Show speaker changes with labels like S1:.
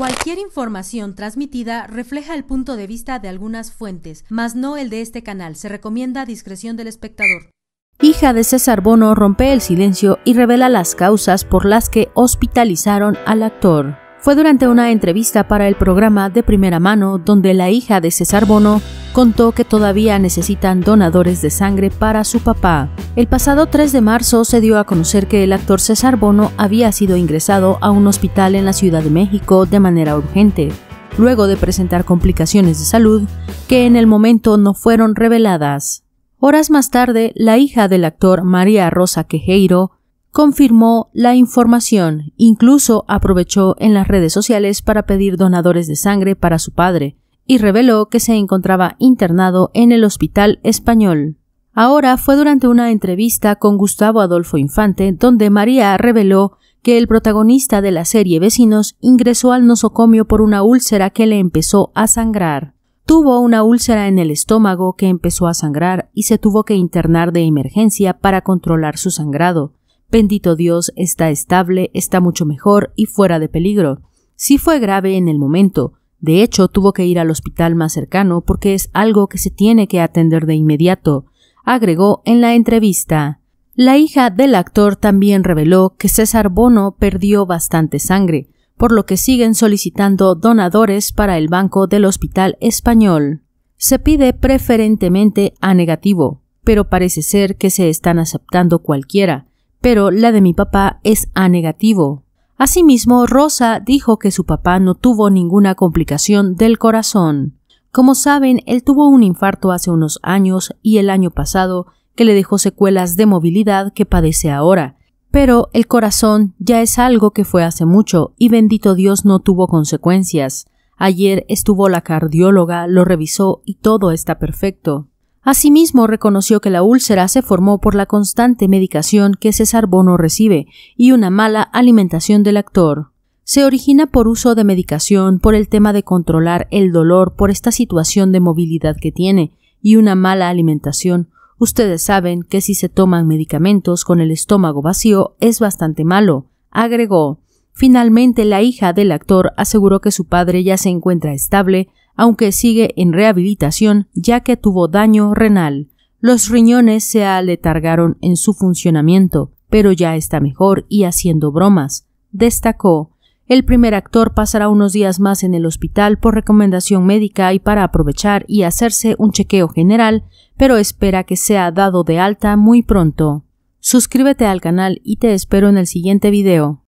S1: Cualquier información transmitida refleja el punto de vista de algunas fuentes, mas no el de este canal. Se recomienda discreción del espectador. Hija de César Bono rompe el silencio y revela las causas por las que hospitalizaron al actor fue durante una entrevista para el programa de primera mano donde la hija de César Bono contó que todavía necesitan donadores de sangre para su papá. El pasado 3 de marzo se dio a conocer que el actor César Bono había sido ingresado a un hospital en la Ciudad de México de manera urgente, luego de presentar complicaciones de salud que en el momento no fueron reveladas. Horas más tarde, la hija del actor María Rosa Quejeiro confirmó la información, incluso aprovechó en las redes sociales para pedir donadores de sangre para su padre, y reveló que se encontraba internado en el Hospital Español. Ahora fue durante una entrevista con Gustavo Adolfo Infante donde María reveló que el protagonista de la serie Vecinos ingresó al nosocomio por una úlcera que le empezó a sangrar. Tuvo una úlcera en el estómago que empezó a sangrar y se tuvo que internar de emergencia para controlar su sangrado. Bendito Dios, está estable, está mucho mejor y fuera de peligro. Sí fue grave en el momento, de hecho tuvo que ir al hospital más cercano porque es algo que se tiene que atender de inmediato, agregó en la entrevista. La hija del actor también reveló que César Bono perdió bastante sangre, por lo que siguen solicitando donadores para el banco del Hospital Español. Se pide preferentemente a negativo, pero parece ser que se están aceptando cualquiera, pero la de mi papá es A negativo. Asimismo, Rosa dijo que su papá no tuvo ninguna complicación del corazón. Como saben, él tuvo un infarto hace unos años y el año pasado que le dejó secuelas de movilidad que padece ahora. Pero el corazón ya es algo que fue hace mucho y bendito Dios no tuvo consecuencias. Ayer estuvo la cardióloga, lo revisó y todo está perfecto. Asimismo, reconoció que la úlcera se formó por la constante medicación que César Bono recibe y una mala alimentación del actor. Se origina por uso de medicación, por el tema de controlar el dolor, por esta situación de movilidad que tiene, y una mala alimentación. Ustedes saben que si se toman medicamentos con el estómago vacío es bastante malo, agregó. Finalmente, la hija del actor aseguró que su padre ya se encuentra estable, aunque sigue en rehabilitación ya que tuvo daño renal. Los riñones se aletargaron en su funcionamiento, pero ya está mejor y haciendo bromas. Destacó el primer actor pasará unos días más en el hospital por recomendación médica y para aprovechar y hacerse un chequeo general, pero espera que sea dado de alta muy pronto. Suscríbete al canal y te espero en el siguiente video.